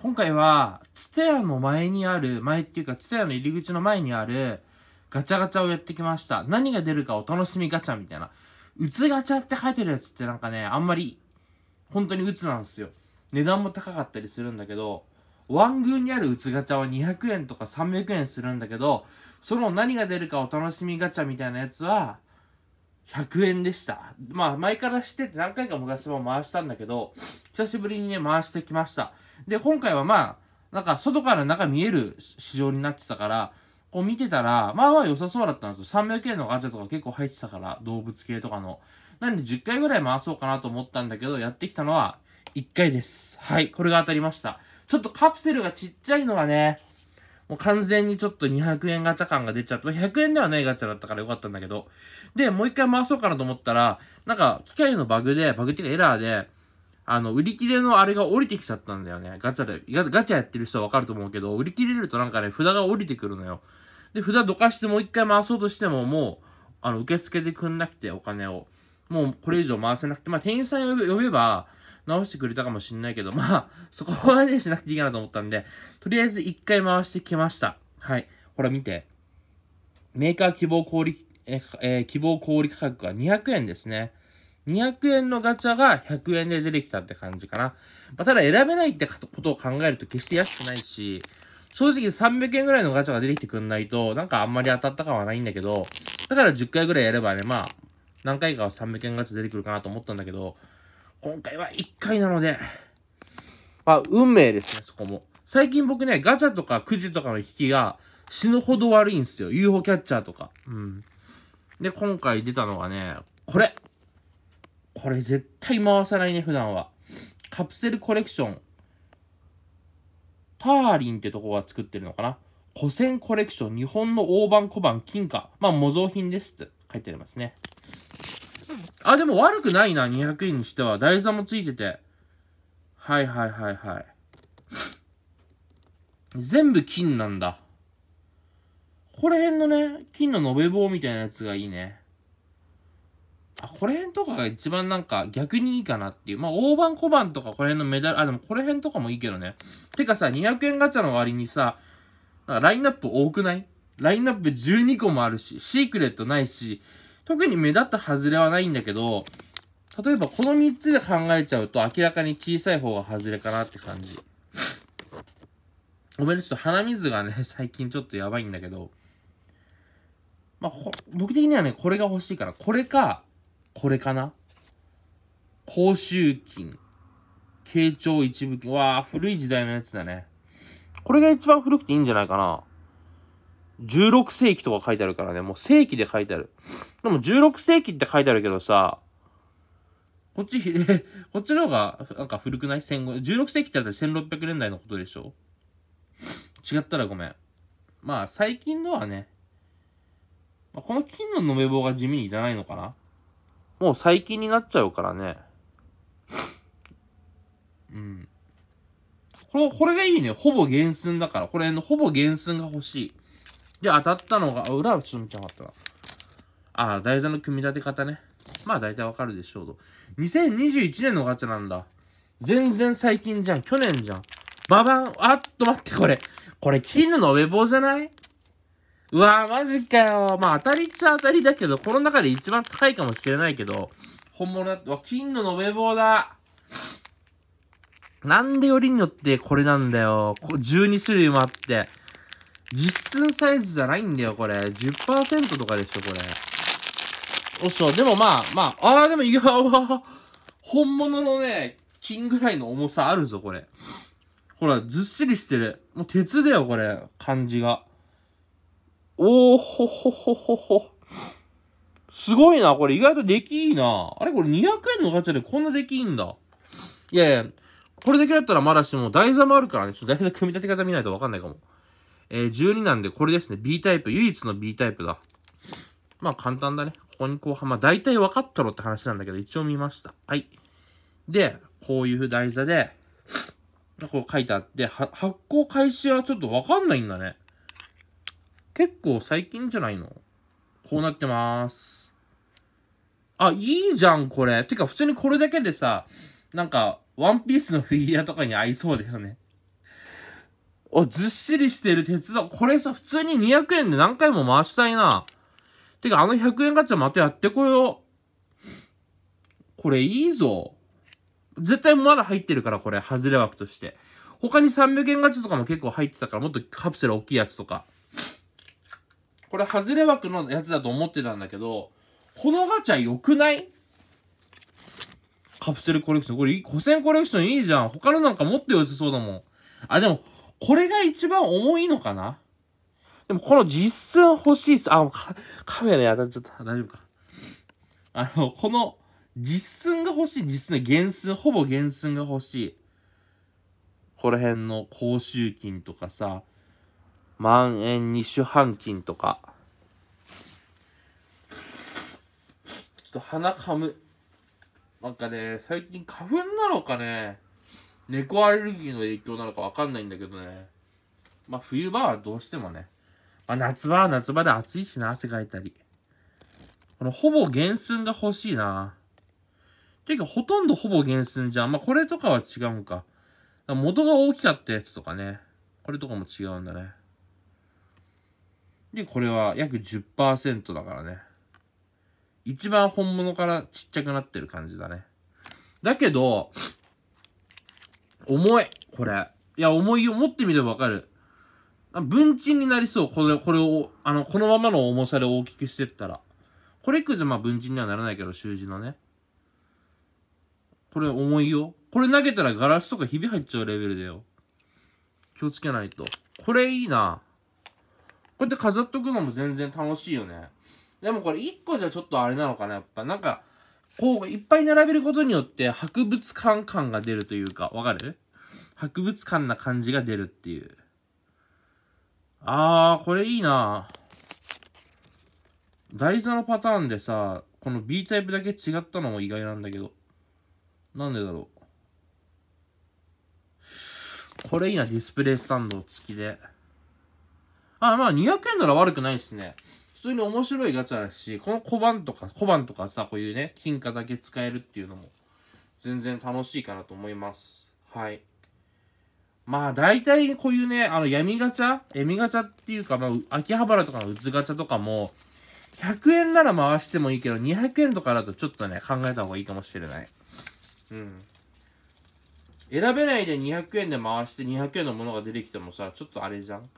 今回は、ツタヤの前にある、前っていうか、ツタヤの入り口の前にある、ガチャガチャをやってきました。何が出るかお楽しみガチャみたいな。うつガチャって書いてるやつってなんかね、あんまり、本当にうつなんですよ。値段も高かったりするんだけど、ワンーにあるうつガチャは200円とか300円するんだけど、その何が出るかお楽しみガチャみたいなやつは、100円でした。まあ、前からしてて何回か昔も回したんだけど、久しぶりにね、回してきました。で、今回はまあ、なんか、外から中見える市場になってたから、こう見てたら、まあまあ良さそうだったんですよ。300円のガチャとか結構入ってたから、動物系とかの。なんで10回ぐらい回そうかなと思ったんだけど、やってきたのは1回です。はい、これが当たりました。ちょっとカプセルがちっちゃいのがね、もう完全にちょっと200円ガチャ感が出ちゃって、100円ではないガチャだったからよかったんだけど。で、もう一回回そうかなと思ったら、なんか、機械のバグで、バグっていうかエラーで、あの、売り切れのあれが降りてきちゃったんだよね。ガチャで。ガチャやってる人はわかると思うけど、売り切れるとなんかね、札が降りてくるのよ。で、札どかしてもう一回回そうとしても、もう、あの、受け付けてくんなくて、お金を。もうこれ以上回せなくて、まあ、店員さん呼べば、直してくれたかもしんないけど、まあ、そこまでしなくていいかなと思ったんで、とりあえず一回回してきました。はい。ほら見て。メーカー希望小売、ええー、希望小売価格は200円ですね。200円のガチャが100円で出てきたって感じかな。まあ、ただ選べないってことを考えると決して安くないし、正直300円ぐらいのガチャが出てきてくんないと、なんかあんまり当たった感はないんだけど、だから10回ぐらいやればね、まあ、何回かは300円ガチャ出てくるかなと思ったんだけど、今回は1回なので、まあ、運命ですね、そこも。最近僕ね、ガチャとかくじとかの引きが死ぬほど悪いんですよ。UFO キャッチャーとか。うん。で、今回出たのがね、これ。これ絶対回さないね、普段は。カプセルコレクション。ターリンってとこが作ってるのかな。古銭コレクション、日本の大判小判、金貨。まあ、模造品ですって書いてありますね。あ、でも悪くないな、200円にしては。台座もついてて。はいはいはいはい。全部金なんだ。これ辺のね、金の延べ棒みたいなやつがいいね。あ、これ辺とかが一番なんか逆にいいかなっていう。まあ、大判小判とかこれ辺のメダル、あ、でもこれ辺とかもいいけどね。てかさ、200円ガチャの割にさ、ラインナップ多くないラインナップ12個もあるし、シークレットないし、特に目立った外れはないんだけど、例えばこの3つで考えちゃうと明らかに小さい方が外れかなって感じ。ごめんね、ちょっと鼻水がね、最近ちょっとやばいんだけど、まあ、僕的にはね、これが欲しいから、これか、これかな。甲州金、慶長一部金、わあ古い時代のやつだね。これが一番古くていいんじゃないかな。16世紀とか書いてあるからね、もう世紀で書いてある。でも16世紀って書いてあるけどさ、こっち、こっちの方が、なんか古くない戦後。16世紀ってあったら1600年代のことでしょ違ったらごめん。まあ、最近のはね、まあ、この金の延べ棒が地味にいらないのかなもう最近になっちゃうからね。うん。これ、これがいいね。ほぼ原寸だから。これ、ほぼ原寸が欲しい。で、当たったのが、あ裏はちょっと見ちゃかったな。あ台座の組み立て方ね。まあ大体わかるでしょうと。2021年のガチャなんだ。全然最近じゃん。去年じゃん。ババン、あっと待って、これ。これ、金の延べ棒じゃないうわぁ、マジかよ。まあ当たりっちゃ当たりだけど、この中で一番高いかもしれないけど、本物だって、わ、金の延べ棒だ。なんでよりによってこれなんだよ。12種類もあって。実寸サイズじゃないんだよ、これ。10%とかでしょ、これ。おっしゃ、でもまあ、まあ、ああ、でも、いやば。本物のね、金ぐらいの重さあるぞ、これ。ほら、ずっしりしてる。もう鉄だよ、これ。感じが。おー、ほほほほほ。すごいな、これ。意外とできいいな。あれ、これ200円のガチャでこんなできいいんだ。いやいや、これだけだったらまだしも、台座もあるからね。ちょっと台座組み立て方見ないとわかんないかも。えー、12なんで、これですね。B タイプ。唯一の B タイプだ。まあ簡単だね。ここにこう、まあ大体分かったろって話なんだけど、一応見ました。はい。で、こういう台座で、こう書いてあって、発行開始はちょっと分かんないんだね。結構最近じゃないのこうなってまーす。あ、いいじゃん、これ。てか、普通にこれだけでさ、なんか、ワンピースのフィギュアとかに合いそうだよね。お、ずっしりしてる鉄道。これさ、普通に200円で何回も回したいな。てか、あの100円ガチャまたやってこよう。これいいぞ。絶対まだ入ってるから、これ。外れ枠として。他に300円ガチャとかも結構入ってたから、もっとカプセル大きいやつとか。これ、外れ枠のやつだと思ってたんだけど、このガチャ良くないカプセルコレクション。これ、古0コレクションいいじゃん。他のなんかもっと良さそうだもん。あ、でも、これが一番重いのかなでもこの実寸欲しいっす。あ、カカメラ当たっちゃった。大丈夫か。あの、この実寸が欲しい。実寸、原寸、ほぼ原寸が欲しい。この辺の高州金とかさ、万円二種半金とか。ちょっと鼻かむ。なんかね、最近花粉なのかね。猫アレルギーの影響なのかわかんないんだけどね。まあ、冬場はどうしてもね。まあ、夏場は夏場で暑いしな、汗かいたり。この、ほぼ原寸が欲しいな。ていうか、ほとんどほぼ原寸じゃん。まあ、これとかは違うんか。か元が大きかったやつとかね。これとかも違うんだね。で、これは約10%だからね。一番本物からちっちゃくなってる感じだね。だけど、重い、これ。いや、重いよ。持ってみればわかる。文鎮になりそう。これ、これを、あの、このままの重さで大きくしてったら。これくじゃまあ文鎮にはならないけど、習字のね。これ重いよ。これ投げたらガラスとかひび入っちゃうレベルだよ。気をつけないと。これいいな。こうやって飾っとくのも全然楽しいよね。でもこれ1個じゃちょっとあれなのかな、やっぱ。なんか、こういっぱい並べることによって博物館感が出るというか、わかる博物館な感じが出るっていう。あー、これいいな台座のパターンでさ、この B タイプだけ違ったのも意外なんだけど。なんでだろう。これいいな、ディスプレイスタンド付きで。あ、まあ200円なら悪くないっすね。普通に面白いガチャだし、この小判とか、小判とかさ、こういうね、金貨だけ使えるっていうのも、全然楽しいかなと思います。はい。まあ、大体こういうね、あの、闇ガチャ闇ガチャっていうか、まあ、秋葉原とかのうつガチャとかも、100円なら回してもいいけど、200円とかだとちょっとね、考えた方がいいかもしれない。うん。選べないで200円で回して200円のものが出てきてもさ、ちょっとあれじゃん。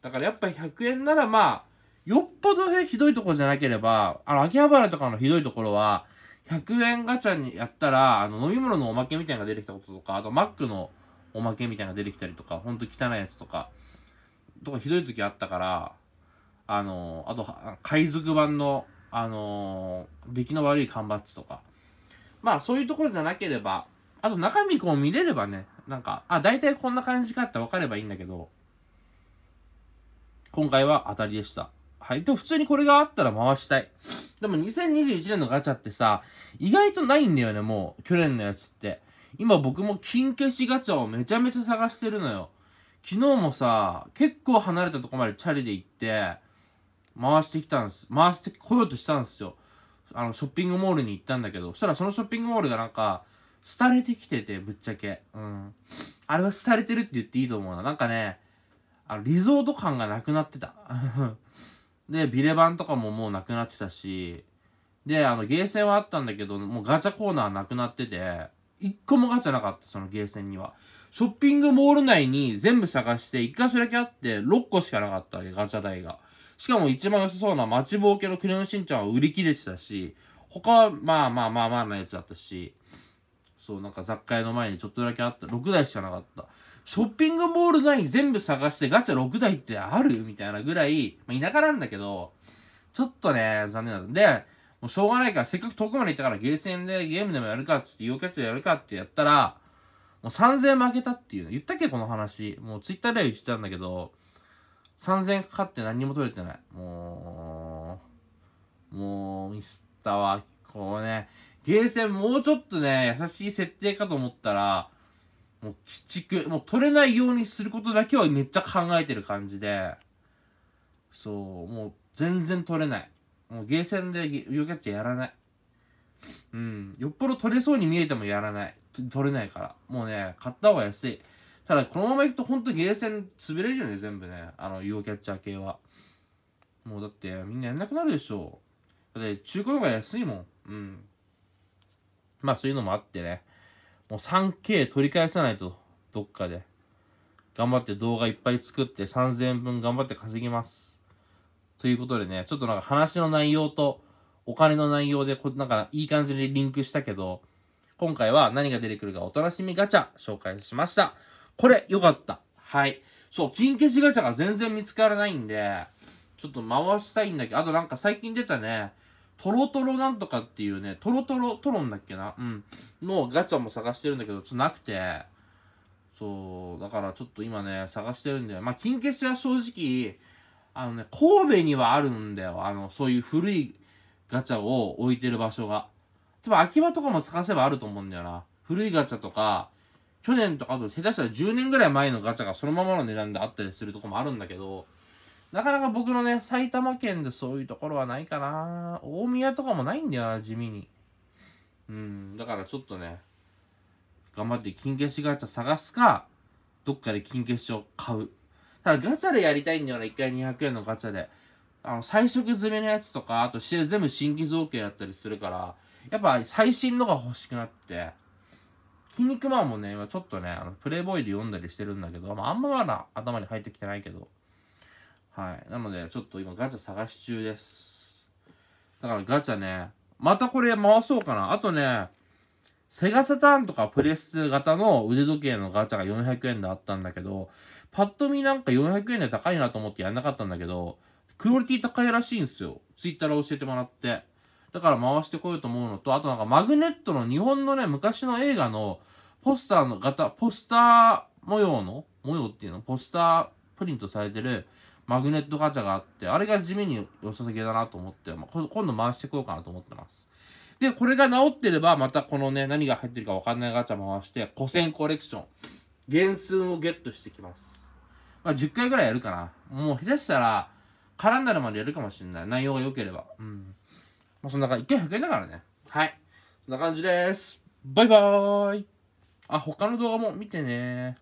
だからやっぱ100円ならまあ、よっぽどひどいとこじゃなければ、あの、秋葉原とかのひどいところは、100円ガチャにやったら、あの、飲み物のおまけみたいなのが出てきたこととか、あと、マックのおまけみたいなのが出てきたりとか、ほんと汚いやつとか、とかひどい時あったから、あの、あと、海賊版の、あの、出来の悪い缶バッジとか。まあ、そういうところじゃなければ、あと中身こう見れればね、なんか、あ、大体こんな感じかって分かればいいんだけど、今回は当たりでした。はい。で、普通にこれがあったら回したい。でも2021年のガチャってさ、意外とないんだよね、もう。去年のやつって。今僕も金消しガチャをめちゃめちゃ探してるのよ。昨日もさ、結構離れたとこまでチャリで行って、回してきたんです。回してこようとしたんですよ。あの、ショッピングモールに行ったんだけど、そしたらそのショッピングモールがなんか、廃れてきてて、ぶっちゃけ。うん。あれは廃れてるって言っていいと思うな。なんかね、あの、リゾート感がなくなってた。で、ビレ版とかももうなくなってたし、で、あの、ゲーセンはあったんだけど、もうガチャコーナーなくなってて、一個もガチャなかった、そのゲーセンには。ショッピングモール内に全部探して、一箇所だけあって、6個しかなかったわけ、ガチャ台が。しかも一番良さそうな待ちぼうけのクレヨンしんちゃんは売り切れてたし、他はまあまあまあまあなやつだったし、そう、なんか雑貨屋の前にちょっとだけあった。6台しかなかった。ショッピングモール内全部探してガチャ6台ってあるみたいなぐらい、まあ、田舎なんだけど、ちょっとね、残念なで、もうしょうがないから、せっかく遠くまで行ったからゲーセンでゲームでもやるかっつって、ヨーキャッチでやるかってやったら、もう3000負けたっていう言ったっけこの話。もうツイッターで言ってたんだけど、3000かかって何も取れてない。もう、もう、ミスったわ。こうね、ゲーセンもうちょっとね、優しい設定かと思ったら、もう鬼畜、もう取れないようにすることだけはめっちゃ考えてる感じで、そう、もう全然取れない。もうゲーセンで U キャッチャーやらない。うん、よっぽど取れそうに見えてもやらない。取れないから。もうね、買った方が安い。ただ、このままいくとほんとゲーセン潰れるよね、全部ね。あの、U キャッチャー系は。もうだって、みんなやんなくなるでしょ。だって、中古の方が安いもん。うん。まあ、そういうのもあってね。もう 3K 取り返さないと、どっかで。頑張って動画いっぱい作って3000円分頑張って稼ぎます。ということでね、ちょっとなんか話の内容とお金の内容でこ、なんかいい感じにリンクしたけど、今回は何が出てくるかお楽しみガチャ紹介しました。これ、よかった。はい。そう、金消しガチャが全然見つからないんで、ちょっと回したいんだけど、あとなんか最近出たね、トロトロなんとかっていうね、トロトロ、トロンだっけなうん。のガチャも探してるんだけど、ちょっとなくて。そう、だからちょっと今ね、探してるんだよ。まあ、金消しは正直、あのね、神戸にはあるんだよ。あの、そういう古いガチャを置いてる場所が。多分秋葉とかも探せばあると思うんだよな。古いガチャとか、去年とかあと下手したら10年ぐらい前のガチャがそのままの値段であったりするとこもあるんだけど、なかなか僕のね、埼玉県でそういうところはないかな。大宮とかもないんだよな、地味に。うん、だからちょっとね、頑張って金消しガチャ探すか、どっかで金消しを買う。ただガチャでやりたいんだよね、一回200円のガチャで。あの、彩色詰めのやつとか、あとして全部新規造形だったりするから、やっぱ最新のが欲しくなって、筋肉マンもね、今ちょっとね、あのプレイボーイで読んだりしてるんだけど、まあ、あんままだ頭に入ってきてないけど、はい。なので、ちょっと今ガチャ探し中です。だからガチャね、またこれ回そうかな。あとね、セガサターンとかプレス型の腕時計のガチャが400円であったんだけど、パッと見なんか400円で高いなと思ってやんなかったんだけど、クオリティ高いらしいんですよ。ツイッターで教えてもらって。だから回してこようと思うのと、あとなんかマグネットの日本のね、昔の映画のポスターの型、ポスター模様の模様っていうのポスタープリントされてるマグネットガチャがあって、あれが地味に良さげだなと思って、まあ、今度回してこようかなと思ってます。で、これが治ってれば、またこのね、何が入ってるかわかんないガチャ回して、古戦コレクション、原寸をゲットしてきます。まあ、10回ぐらいやるかな。もう下手したら、空になるまでやるかもしれない。内容が良ければ。うん。まあ、そんな感じ。1回100円だからね。はい。そんな感じです。バイバーイ。あ、他の動画も見てね